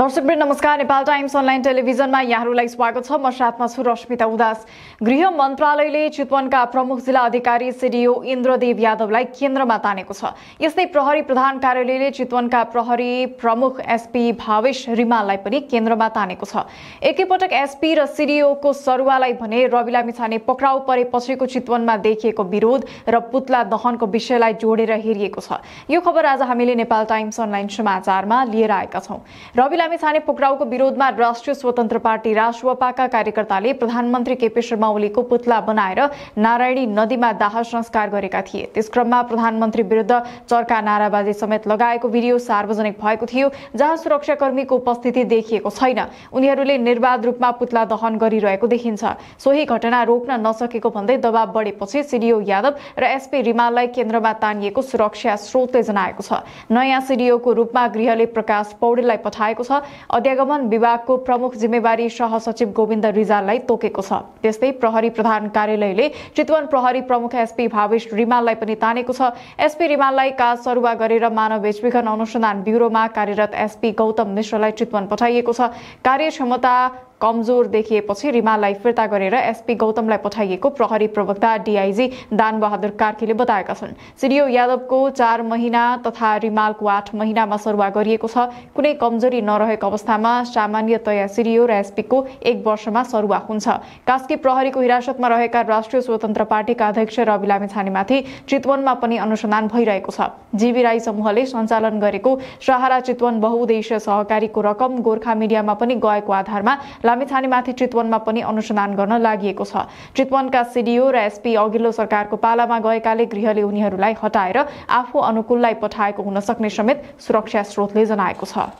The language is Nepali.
दर्शकवृन्द नमस्कार नेपाल टाइम्स अनलाइन टेलिभिजनमा यहाँहरूलाई स्वागत छ म साथमा छु रश्मिता उदास गृह मन्त्रालयले चितवनका प्रमुख जिल्ला अधिकारी सिडिओ इन्द्रदेव यादवलाई केन्द्रमा तानेको छ यस्तै प्रहरी प्रधान कार्यालयले चितवनका प्रहरी प्रमुख एसपी भावेश रिमाललाई पनि केन्द्रमा तानेको छ एकैपटक एसपी र सिडिओको सरुवालाई भने रविला मिछाने पक्राउ परेपछिको चितवनमा देखिएको विरोध र पुतला दहनको विषयलाई जोडेर हेरिएको छ यो खबर आज हामीले नेपाल टाइम्स अनलाइन समाचारमा लिएर आएका छौँ छाने पोखराउको विरोधमा राष्ट्रिय स्वतन्त्र पार्टी राष्ट्रपाका कार्यकर्ताले प्रधानमन्त्री केपी शर्मा ओलीको पुतला बनाएर नारायणी नदीमा दाह संस्कार गरेका थिए त्यस क्रममा प्रधानमन्त्री विरुद्ध चर्का नाराबाजी समेत लगाएको भिडियो सार्वजनिक भएको थियो जहाँ सुरक्षाकर्मीको उपस्थिति देखिएको छैन उनीहरूले निर्वाध रूपमा पुतला दहन गरिरहेको देखिन्छ सोही घटना रोक्न नसकेको भन्दै दबाव बढेपछि सिडिओ यादव र एसपी रिमाललाई केन्द्रमा तानिएको सुरक्षा स्रोतले जनाएको छ नयाँ सिडिओको रूपमा गृहले प्रकाश पौडेललाई पठाएको छ छ अध्यागमन विभागको प्रमुख जिम्मेवारी सहसचिव गोविन्द रिजाललाई तोकेको छ त्यस्तै प्रहरी प्रधान कार्यालयले चितवन प्रहरी प्रमुख एसपी भावेश रिमाललाई पनि तानेको छ एसपी रिमाललाई काज सरुवा गरेर मानव बेचबिखन अनुसन्धान ब्युरोमा कार्यरत एसपी गौतम मिश्रलाई चितवन पठाइएको छ कार्यक्षमता कमजोर देखिएपछि रिमाललाई फिर्ता गरेर एसपी गौतमलाई पठाइएको प्रहरी प्रवक्ता डिआइजी दानबहादुर कार्कीले बताएका छन् सिडिओ यादवको चार महिना तथा रिमालको आठ महिनामा सरुवा गरिएको छ कुनै कमजोरी नरहेको अवस्थामा सामान्यतया सिडिओ र एसपीको एक वर्षमा सरुवा हुन्छ कास्की प्रहरीको हिरासतमा रहेका राष्ट्रिय स्वतन्त्र पार्टीका अध्यक्ष रवि लामेछानेमाथि चितवनमा पनि अनुसन्धान भइरहेको छ जीवी राई समूहले सञ्चालन गरेको सहारा चितवन बहुद्देश्य सहकारीको रकम गोर्खा मिडियामा पनि गएको आधारमा लामिछानेमाथि चितवनमा पनि अनुसन्धान गर्न लागि छ चितवनका सिडिओ र एसपी अघिल्लो सरकारको पालामा गएकाले गृहले उनीहरूलाई हटाएर आफू अनुकूललाई पठाएको हुन सक्ने समेत सुरक्षा स्रोतले जनाएको छ